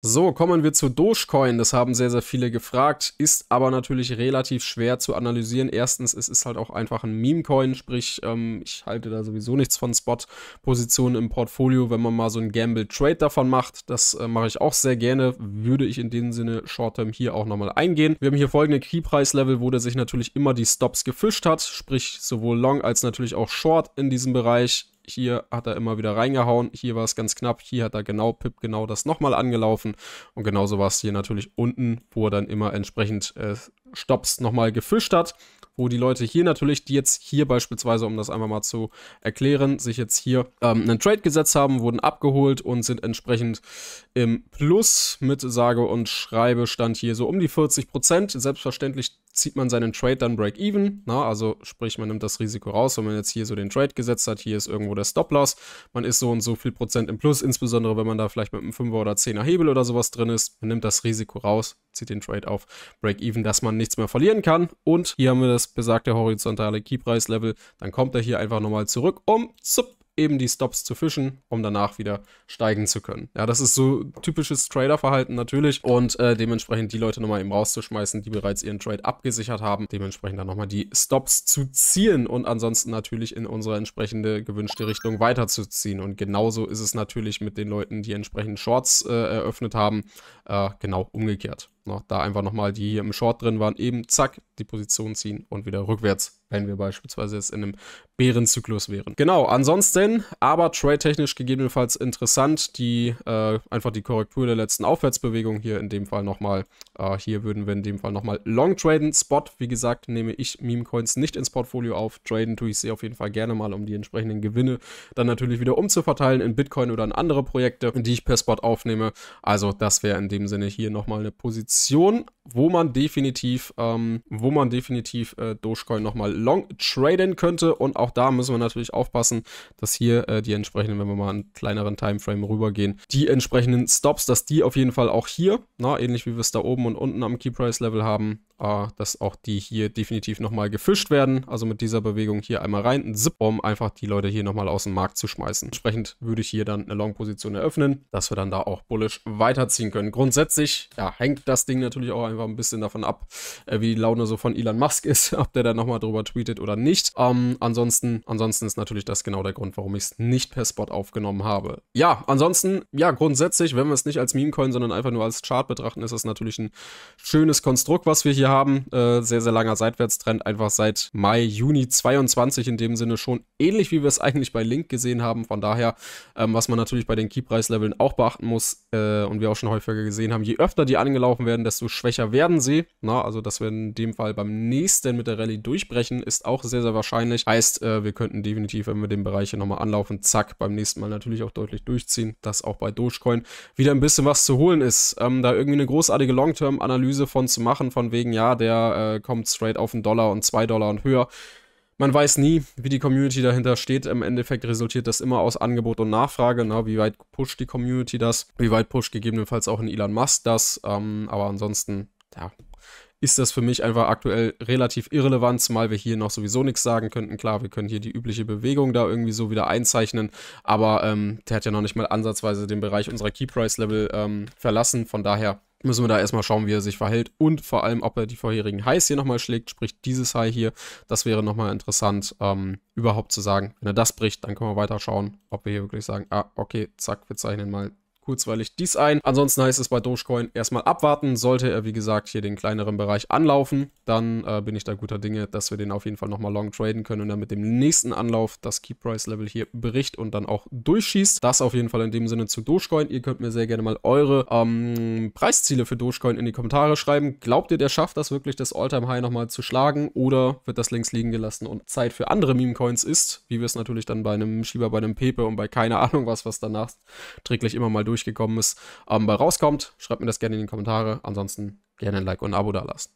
So, kommen wir zu Dogecoin. Das haben sehr, sehr viele gefragt. Ist aber natürlich relativ schwer zu analysieren. Erstens, es ist halt auch einfach ein Meme-Coin, sprich, ähm, ich halte da sowieso nichts von Spot-Positionen im Portfolio, wenn man mal so einen Gamble-Trade davon macht. Das äh, mache ich auch sehr gerne. Würde ich in dem Sinne Short-Term hier auch nochmal eingehen. Wir haben hier folgende key price level wo der sich natürlich immer die Stops gefischt hat, sprich sowohl Long als natürlich auch Short in diesem Bereich hier hat er immer wieder reingehauen. Hier war es ganz knapp. Hier hat er genau Pip genau das nochmal angelaufen. Und genauso war es hier natürlich unten, wo er dann immer entsprechend äh, Stops nochmal gefischt hat. Wo die Leute hier natürlich, die jetzt hier beispielsweise, um das einmal mal zu erklären, sich jetzt hier ähm, einen Trade gesetzt haben, wurden abgeholt und sind entsprechend im Plus mit sage und schreibe stand hier so um die 40 Prozent. Selbstverständlich zieht man seinen Trade dann Break-Even. Also sprich, man nimmt das Risiko raus, wenn man jetzt hier so den Trade gesetzt hat, hier ist irgendwo der Stop-Loss, man ist so und so viel Prozent im Plus, insbesondere wenn man da vielleicht mit einem 5er oder 10er Hebel oder sowas drin ist, man nimmt das Risiko raus, zieht den Trade auf Break-Even, dass man nichts mehr verlieren kann. Und hier haben wir das besagte horizontale key Keypreis-Level, dann kommt er hier einfach nochmal zurück um zu eben die Stops zu fischen, um danach wieder steigen zu können. Ja, das ist so typisches Trader-Verhalten natürlich und äh, dementsprechend die Leute nochmal eben rauszuschmeißen, die bereits ihren Trade abgesichert haben, dementsprechend dann nochmal die Stops zu ziehen und ansonsten natürlich in unsere entsprechende gewünschte Richtung weiterzuziehen. Und genauso ist es natürlich mit den Leuten, die entsprechend Shorts äh, eröffnet haben, äh, genau umgekehrt noch, da einfach nochmal, die hier im Short drin waren, eben zack, die Position ziehen und wieder rückwärts, wenn wir beispielsweise jetzt in einem Bärenzyklus wären. Genau, ansonsten, aber trade-technisch gegebenenfalls interessant, die äh, einfach die Korrektur der letzten Aufwärtsbewegung hier in dem Fall nochmal. Äh, hier würden wir in dem Fall nochmal long traden. Spot, wie gesagt, nehme ich Meme-Coins nicht ins Portfolio auf. Traden tue ich sie auf jeden Fall gerne mal, um die entsprechenden Gewinne dann natürlich wieder umzuverteilen in Bitcoin oder in andere Projekte, die ich per Spot aufnehme. Also das wäre in dem Sinne hier nochmal eine Position Aktion wo man definitiv, ähm, wo man definitiv äh, Dogecoin nochmal long traden könnte. Und auch da müssen wir natürlich aufpassen, dass hier äh, die entsprechenden, wenn wir mal einen kleineren Timeframe rübergehen, die entsprechenden Stops, dass die auf jeden Fall auch hier, na, ähnlich wie wir es da oben und unten am Key Price Level haben, äh, dass auch die hier definitiv nochmal gefischt werden. Also mit dieser Bewegung hier einmal rein, ein zip, um einfach die Leute hier nochmal aus dem Markt zu schmeißen. Entsprechend würde ich hier dann eine Long-Position eröffnen, dass wir dann da auch bullish weiterziehen können. Grundsätzlich ja, hängt das Ding natürlich auch einfach einfach ein bisschen davon ab, äh, wie die Laune so von Elon Musk ist, ob der da nochmal drüber tweetet oder nicht. Ähm, ansonsten, ansonsten ist natürlich das genau der Grund, warum ich es nicht per Spot aufgenommen habe. Ja, ansonsten, ja, grundsätzlich, wenn wir es nicht als Meme-Coin, sondern einfach nur als Chart betrachten, ist das natürlich ein schönes Konstrukt, was wir hier haben. Äh, sehr, sehr langer Seitwärtstrend, einfach seit Mai, Juni 22 in dem Sinne schon ähnlich wie wir es eigentlich bei Link gesehen haben. Von daher, ähm, was man natürlich bei den key preis leveln auch beachten muss äh, und wir auch schon häufiger gesehen haben, je öfter die angelaufen werden, desto schwächer werden sie. Na, also, dass wir in dem Fall beim nächsten mit der Rallye durchbrechen, ist auch sehr, sehr wahrscheinlich. Heißt, äh, wir könnten definitiv, wenn wir den Bereich hier nochmal anlaufen, zack, beim nächsten Mal natürlich auch deutlich durchziehen, dass auch bei Dogecoin wieder ein bisschen was zu holen ist. Ähm, da irgendwie eine großartige Long-Term-Analyse von zu machen, von wegen, ja, der äh, kommt straight auf einen Dollar und zwei Dollar und höher man weiß nie, wie die Community dahinter steht. Im Endeffekt resultiert das immer aus Angebot und Nachfrage. Na, ne? wie weit pusht die Community das? Wie weit pusht gegebenenfalls auch ein Elon Musk das? Ähm, aber ansonsten, ja, ist das für mich einfach aktuell relativ irrelevant, zumal wir hier noch sowieso nichts sagen könnten. Klar, wir können hier die übliche Bewegung da irgendwie so wieder einzeichnen, aber ähm, der hat ja noch nicht mal ansatzweise den Bereich unserer Key Price Level ähm, verlassen. Von daher müssen wir da erstmal schauen, wie er sich verhält und vor allem, ob er die vorherigen Highs hier nochmal schlägt, sprich dieses High hier. Das wäre nochmal interessant, ähm, überhaupt zu sagen. Wenn er das bricht, dann können wir weiter schauen, ob wir hier wirklich sagen, ah, okay, zack, wir zeichnen mal kurzweilig dies ein. Ansonsten heißt es bei Dogecoin erstmal abwarten. Sollte er, wie gesagt, hier den kleineren Bereich anlaufen, dann äh, bin ich da guter Dinge, dass wir den auf jeden Fall nochmal long traden können und dann mit dem nächsten Anlauf das Key Price Level hier bricht und dann auch durchschießt. Das auf jeden Fall in dem Sinne zu Dogecoin. Ihr könnt mir sehr gerne mal eure ähm, Preisziele für Dogecoin in die Kommentare schreiben. Glaubt ihr, der schafft das wirklich, das Alltime high nochmal zu schlagen oder wird das links liegen gelassen und Zeit für andere Meme-Coins ist, wie wir es natürlich dann bei einem Schieber, bei einem Pepe und bei keine Ahnung was, was danach träglich immer mal durch durchgekommen ist, ähm, bei rauskommt. Schreibt mir das gerne in die Kommentare. Ansonsten gerne ein Like und ein Abo dalassen.